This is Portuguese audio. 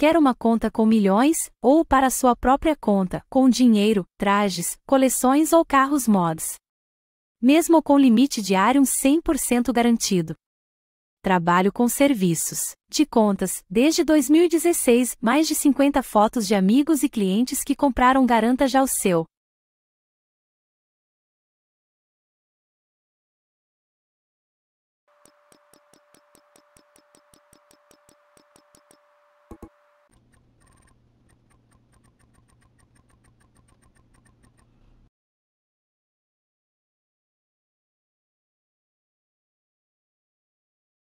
Quer uma conta com milhões, ou para sua própria conta, com dinheiro, trajes, coleções ou carros mods. Mesmo com limite diário 100% garantido. Trabalho com serviços. De contas, desde 2016, mais de 50 fotos de amigos e clientes que compraram garanta já o seu.